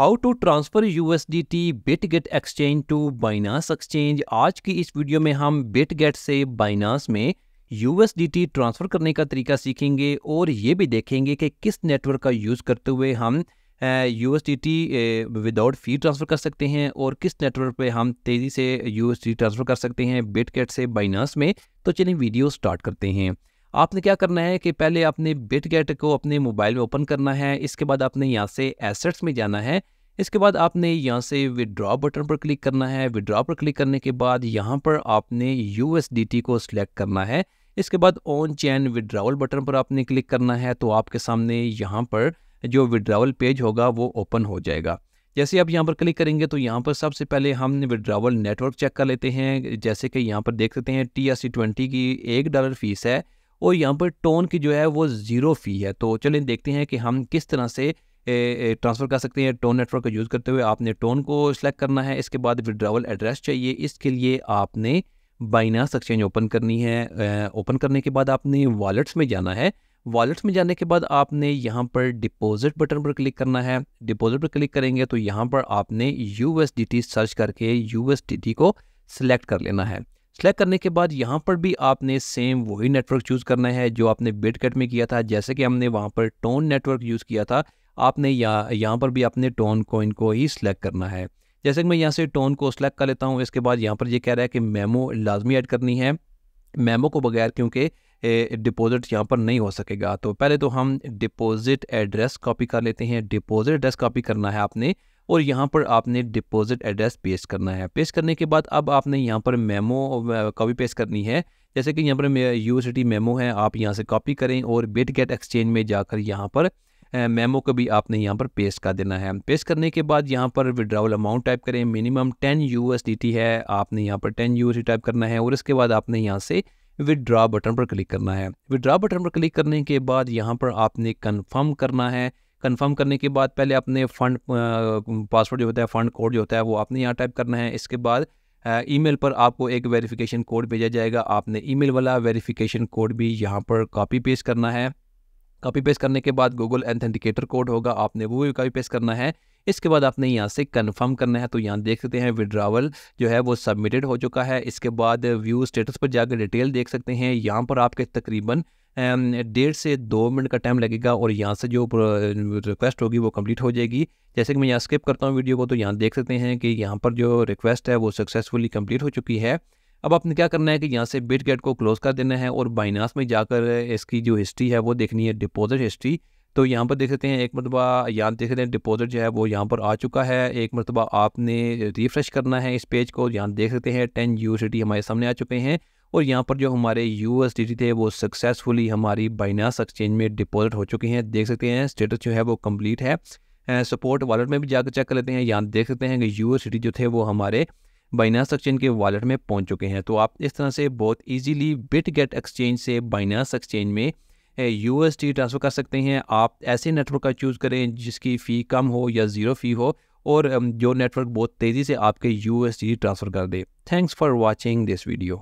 how to transfer U S D T Gate exchange to Binance exchange आज की इस video में हम गेट से बाइनास में U S D T transfer करने का तरीका सीखेंगे और ये भी देखेंगे कि किस नेटवर्क का यूज़ करते हुए हम U S D T without fee transfer कर सकते हैं और किस नेटवर्क पे हम तेज़ी से यू एस डी ट्रांसफ़र कर सकते हैं गेट से बाइनास में तो चलिए वीडियो स्टार्ट करते हैं आपने क्या करना है कि पहले आपने बिट गेट को अपने मोबाइल में ओपन करना है इसके बाद आपने यहाँ से एसेट्स में जाना है इसके बाद आपने यहाँ से विड्रॉ बटन पर क्लिक करना है विड्रॉ पर क्लिक करने के बाद यहाँ पर आपने यू को सिलेक्ट करना है इसके बाद ऑन चैन विड्रावल बटन पर आपने क्लिक करना है तो आपके सामने यहाँ पर जो विड्रावल पेज होगा वो ओपन हो जाएगा जैसे आप यहाँ पर क्लिक करेंगे तो यहाँ पर सबसे पहले हम विड्रावल नेटवर्क चेक कर लेते हैं जैसे कि यहाँ पर देख सकते हैं टी एस सी ट्वेंटी की एक डॉलर फीस है और यहाँ पर टोन की जो है वो ज़ीरो फ़ी है तो चलें देखते हैं कि हम किस तरह से ट्रांसफ़र कर सकते हैं टोन नेटवर्क का यूज़ करते हुए आपने टोन को सिलेक्ट करना है इसके बाद विड्रावल एड्रेस चाहिए इसके लिए आपने बाइनास एक्सचेंज ओपन करनी है ओपन करने के बाद आपने वॉलेट्स में जाना है वॉलेट्स में जाने के बाद आपने यहाँ पर डिपॉजिट बटन पर क्लिक करना है डिपॉजिट पर क्लिक करेंगे तो यहाँ पर आपने यू सर्च करके यू को सिलेक्ट कर लेना है सेलेक्ट करने के बाद यहाँ पर भी आपने सेम वही नेटवर्क चूज़ करना है जो आपने बिटकट में किया था जैसे कि हमने वहाँ पर टोन नेटवर्क यूज़ किया था आपने यहाँ यहाँ पर भी अपने टोन कोइन को ही सिलेक्ट करना है जैसे कि मैं यहाँ से टोन को सिलेक्ट कर लेता हूँ इसके बाद यहाँ पर ये यह कह रहा है कि मेमो लाजमी ऐड करनी है मेमो को बगैर क्योंकि डिपॉजिट यहाँ पर नहीं हो सकेगा तो पहले तो हम डिपॉजिट एड्रेस कॉपी कर लेते हैं डिपॉजिट एड्रेस कॉपी करना है आपने और यहाँ पर आपने डिपॉजिट एड्रेस पेश करना है पेश करने के बाद अब आपने यहाँ पर मेमो कॉपी पेश करनी है जैसे कि यहाँ पर यूनिवर्सिटी मेमो है आप यहाँ से कॉपी करें और बिट गेट एक्सचेंज में जाकर यहाँ पर मेमो uh, को भी आपने यहाँ पर पेश कर देना है पेश करने के बाद यहाँ पर विड्रावल अमाउंट टाइप करें मिनिमम टेन यू है आपने यहाँ पर टेन यू टाइप करना है और इसके बाद आपने यहाँ से विदड्रा बटन पर क्लिक करना है विदड्रा बटन पर क्लिक करने के बाद यहाँ पर आपने कन्फर्म करना है कंफर्म करने के बाद पहले अपने फ़ंड पासवर्ड जो होता है फ़ंड कोड जो होता है वो आपने यहाँ टाइप करना है इसके बाद ईमेल पर आपको एक वेरिफिकेशन कोड भेजा जाएगा आपने ईमेल वाला वेरिफिकेशन कोड भी यहाँ पर कॉपी पेस्ट करना है कॉपी पेस्ट करने के बाद गूगल एथेंटिकेटर कोड होगा आपने वो भी कॉपी पेस्ट करना है इसके बाद आपने यहाँ से कंफर्म करना है तो यहाँ देख सकते हैं विड्रावल जो है वो सबमिटेड हो चुका है इसके बाद व्यू स्टेटस पर जाकर डिटेल देख सकते हैं यहाँ पर आपके तकरीबन डेढ़ से दो मिनट का टाइम लगेगा और यहाँ से जो रिक्वेस्ट होगी वो कंप्लीट हो जाएगी जैसे कि मैं यहाँ स्किप करता हूँ वीडियो को तो यहाँ देख सकते हैं कि यहाँ पर जो रिक्वेस्ट है वो सक्सेसफुली कंप्लीट हो चुकी है अब आपने क्या करना है कि यहाँ से बिट गेट को क्लोज कर देना है और बाइनास में जाकर इसकी जो हिस्ट्री है वो देखनी है डिपॉजिट हिस्ट्री तो यहाँ पर देख सकते हैं एक मरतबा यहाँ देख सकते हैं डिपॉजिट जो है वो यहाँ पर आ चुका है एक मरतबा आपने रिफ्रेश करना है इस पेज को यहाँ देख सकते हैं टेन यू हमारे सामने आ चुके हैं और यहाँ पर जो हमारे यू थे वो सक्सेसफुली हमारी बाइनास एक्सचेंज में डिपॉजिट हो चुके हैं देख सकते हैं स्टेटस जो है वो कम्प्लीट है सपोर्ट वॉलेट में भी जाकर चेक कर लेते हैं यहाँ देख सकते हैं कि यू जो थे वो हमारे बाइनास एक्सचेंज के वॉलेट में पहुँच चुके हैं तो आप इस तरह से बहुत ईजीली बिट गेट एक्सचेंज से बाइनास एक्सचेंज में यू ट्रांसफ़र कर सकते हैं आप ऐसे नेटवर्क का चूज़ करें जिसकी फ़ी कम हो या ज़ीरो फ़ी हो और जो नेटवर्क बहुत तेज़ी से आपके यू ट्रांसफ़र कर दे thanks for watching this video